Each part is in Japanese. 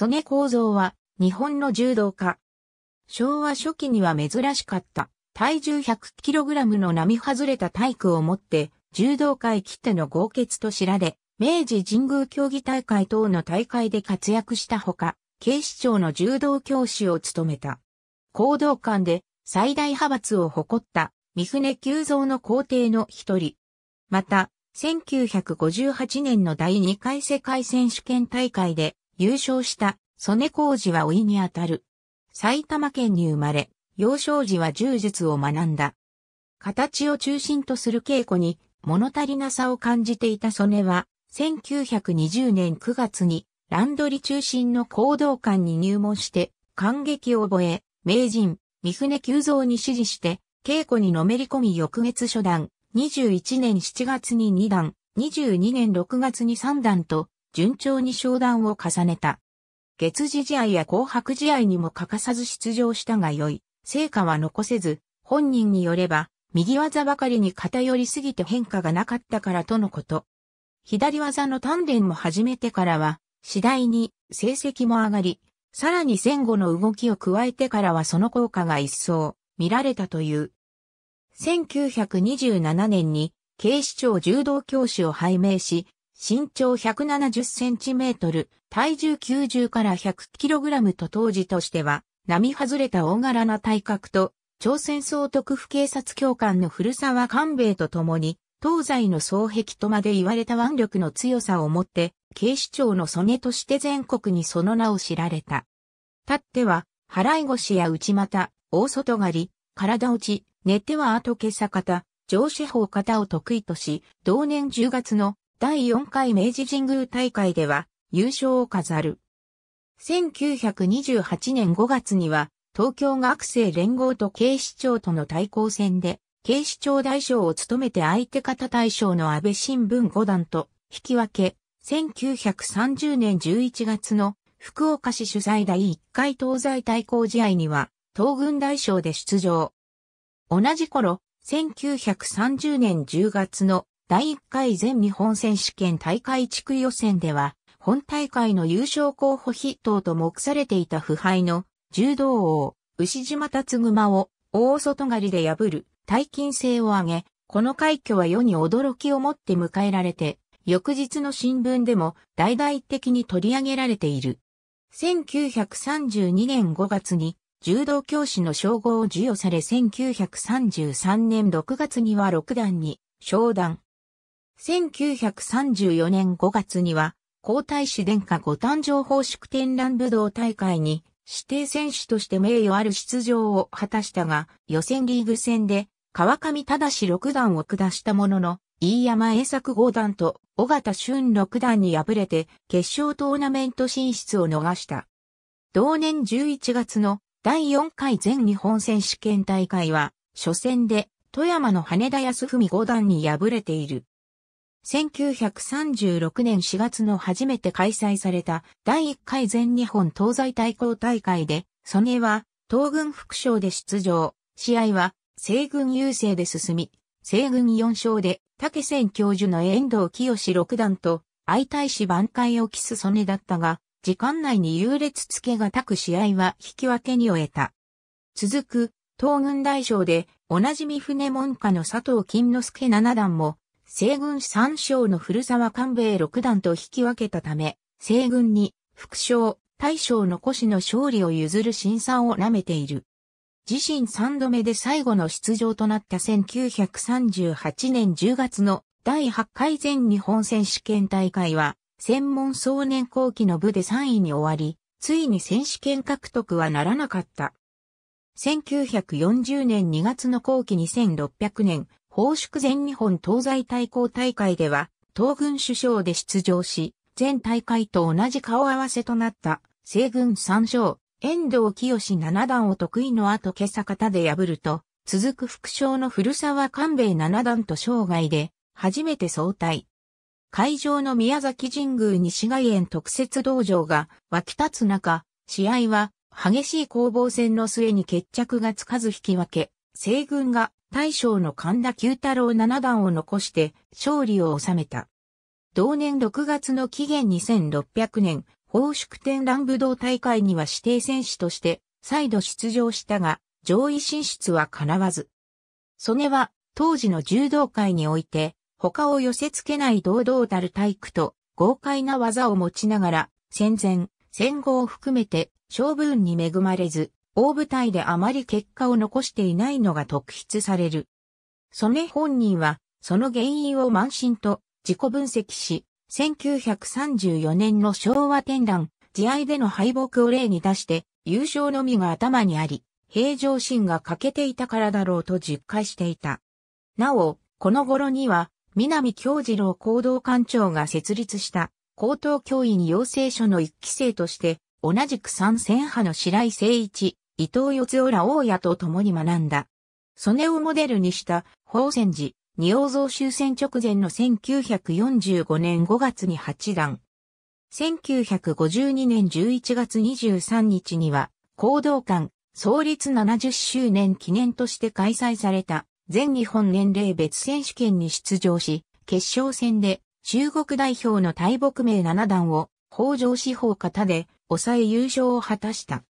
曽根構造は日本の柔道家。昭和初期には珍しかった。体重 100kg の並外れた体育をもって柔道界きっての豪傑と知られ、明治神宮競技大会等の大会で活躍したほか、警視庁の柔道教師を務めた。行動官で最大派閥を誇った三船久蔵の皇帝の一人。また、1958年の第2回世界選手権大会で優勝した曽根浩二は老いにあたる。埼玉県に生まれ、幼少時は柔術を学んだ。形を中心とする稽古に物足りなさを感じていた曽根は、1920年9月にランドリ中心の行動館に入門して、感激を覚え、名人、三船久蔵に指示して、稽古にのめり込み翌月初段、21年7月に2段、22年6月に3段と、順調に商談を重ねた。月次試合や紅白試合にも欠かさず出場したが良い、成果は残せず、本人によれば、右技ばかりに偏りすぎて変化がなかったからとのこと。左技の鍛錬も始めてからは、次第に成績も上がり、さらに前後の動きを加えてからはその効果が一層見られたという。1927年に警視庁柔道教師を拝命し、身長170センチメートル、体重90から100キログラムと当時としては、並外れた大柄な体格と、朝鮮総督府警察教官の古沢官兵衛と共に、東西の双壁とまで言われた腕力の強さをもって、警視庁の曽根として全国にその名を知られた。立っては、払い腰や内股、大外刈り、体落ち、寝ては後けさ方、上司方を得意とし、同年10月の第4回明治神宮大会では優勝を飾る。1928年5月には東京学生連合と警視庁との対抗戦で警視庁大将を務めて相手方大将の安倍新聞五段と引き分け、1930年11月の福岡市主催第1回東西対抗試合には東軍大将で出場。同じ頃、1930年10月の第1回全日本選手権大会地区予選では、本大会の優勝候補筆頭と目されていた腐敗の柔道王、牛島達熊を大外刈りで破る大金星を挙げ、この快挙は世に驚きをもって迎えられて、翌日の新聞でも大々的に取り上げられている。1932年5月に柔道教師の称号を授与され1933年6月には六段に昇段、1934年5月には、皇太子殿下ご誕生報祝天覧武道大会に指定選手として名誉ある出場を果たしたが、予選リーグ戦で川上忠六段を下したものの、飯山栄作五段と尾形俊六段に敗れて決勝トーナメント進出を逃した。同年11月の第4回全日本選手権大会は、初戦で富山の羽田康文五段に敗れている。1936年4月の初めて開催された第1回全日本東西対抗大会で、曽根は東軍副将で出場。試合は西軍優勢で進み、西軍4勝で竹仙教授の遠藤清六段と相対し挽回を期す曽根だったが、時間内に優劣つけがたく試合は引き分けに終えた。続く、東軍大将で、おなじみ船門下の佐藤金之助七段も、西軍三将の古沢官兵衛六段と引き分けたため、西軍に副将、大将の腰の勝利を譲る審査を舐めている。自身三度目で最後の出場となった1938年10月の第8回全日本選手権大会は、専門総年後期の部で3位に終わり、ついに選手権獲得はならなかった。1940年2月の後期2600年、宝祝全日本東西対抗大会では、東軍首相で出場し、全大会と同じ顔合わせとなった、西軍三将、遠藤清七段を得意の後今朝方で破ると、続く副将の古沢官兵衛七段と生涯で、初めて総体。会場の宮崎神宮西外苑特設道場が湧き立つ中、試合は激しい攻防戦の末に決着がつかず引き分け、西軍が大将の神田九太郎七段を残して勝利を収めた。同年6月の期限2600年、宝祝天覧武道大会には指定選手として再度出場したが、上位進出は叶わず。曽根は当時の柔道界において、他を寄せ付けない堂々たる体育と豪快な技を持ちながら、戦前、戦後を含めて勝負運に恵まれず、大舞台であまり結果を残していないのが特筆される。ソネ本人は、その原因を満身と自己分析し、1934年の昭和天覧、試合での敗北を例に出して、優勝のみが頭にあり、平常心が欠けていたからだろうと実感していた。なお、この頃には、南京次郎行動官庁が設立した高等教員養成所の一期生として、同じく参戦派の白井誠一、伊藤四つら大家と共に学んだ。曽根をモデルにした宝泉寺、仁王像終戦直前の1945年5月に八段。1952年11月23日には、行動館創立70周年記念として開催された全日本年齢別選手権に出場し、決勝戦で中国代表の大木名七段を北条四方方で抑え優勝を果たした。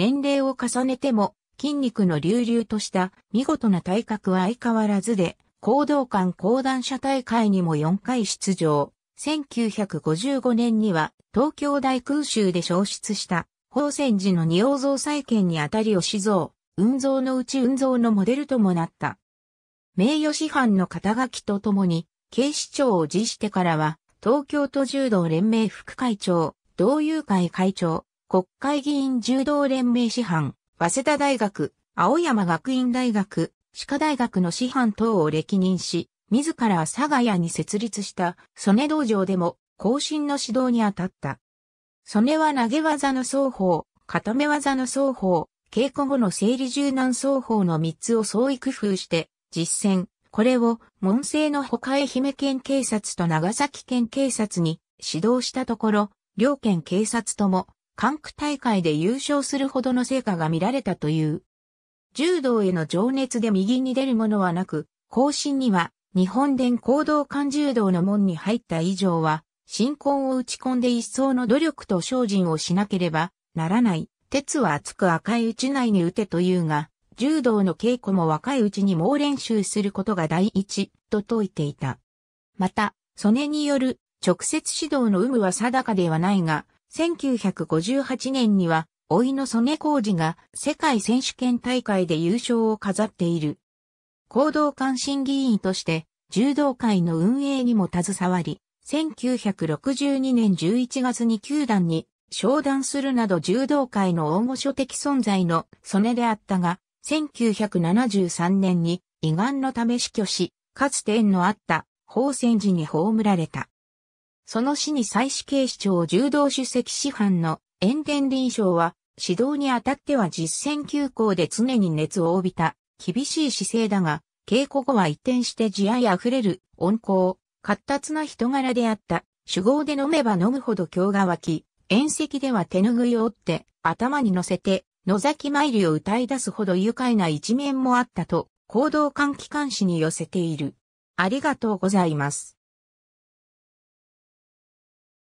年齢を重ねても筋肉の隆々とした見事な体格は相変わらずで、行動館講談社大会にも4回出場。1955年には東京大空襲で消失した宝泉寺の仁王像再建にあたりを死像、運蔵のうち運像のモデルともなった。名誉師範の肩書きとともに、警視庁を辞してからは、東京都柔道連盟副会長、同友会会長、国会議員柔道連盟師範、早稲田大学、青山学院大学、歯科大学の師範等を歴任し、自ら佐賀屋に設立した曽根道場でも後進の指導に当たった。曽根は投げ技の双方、固め技の双方、稽古後の整理柔軟双方の3つを創意工夫して実践。これを、門政の他愛媛県警察と長崎県警察に指導したところ、両県警察とも関区大会で優勝するほどの成果が見られたという。柔道への情熱で右に出るものはなく、後進には日本伝行動館柔道の門に入った以上は、新婚を打ち込んで一層の努力と精進をしなければならない。鉄は厚く赤いうち内に打てというが、柔道の稽古も若いうちに猛練習することが第一と説いていた。また、曽根による直接指導の有無は定かではないが、1958年には、老いの曽根浩二が世界選手権大会で優勝を飾っている。行動関心議員として、柔道会の運営にも携わり、1962年11月に球団に商談するなど柔道界の大御所的存在の曽根であったが、1973年に胃がんのため死去し、かつて縁のあった宝泉寺に葬られた。その死に際死警視庁柔道主席師範の炎天臨床は、指導にあたっては実践休校で常に熱を帯びた厳しい姿勢だが、稽古後は一転して慈愛溢れる温厚、活達な人柄であった。酒豪で飲めば飲むほど強が湧き、宴席では手拭いを折って頭に乗せて野崎参りを歌い出すほど愉快な一面もあったと、行動管機関士に寄せている。ありがとうございます。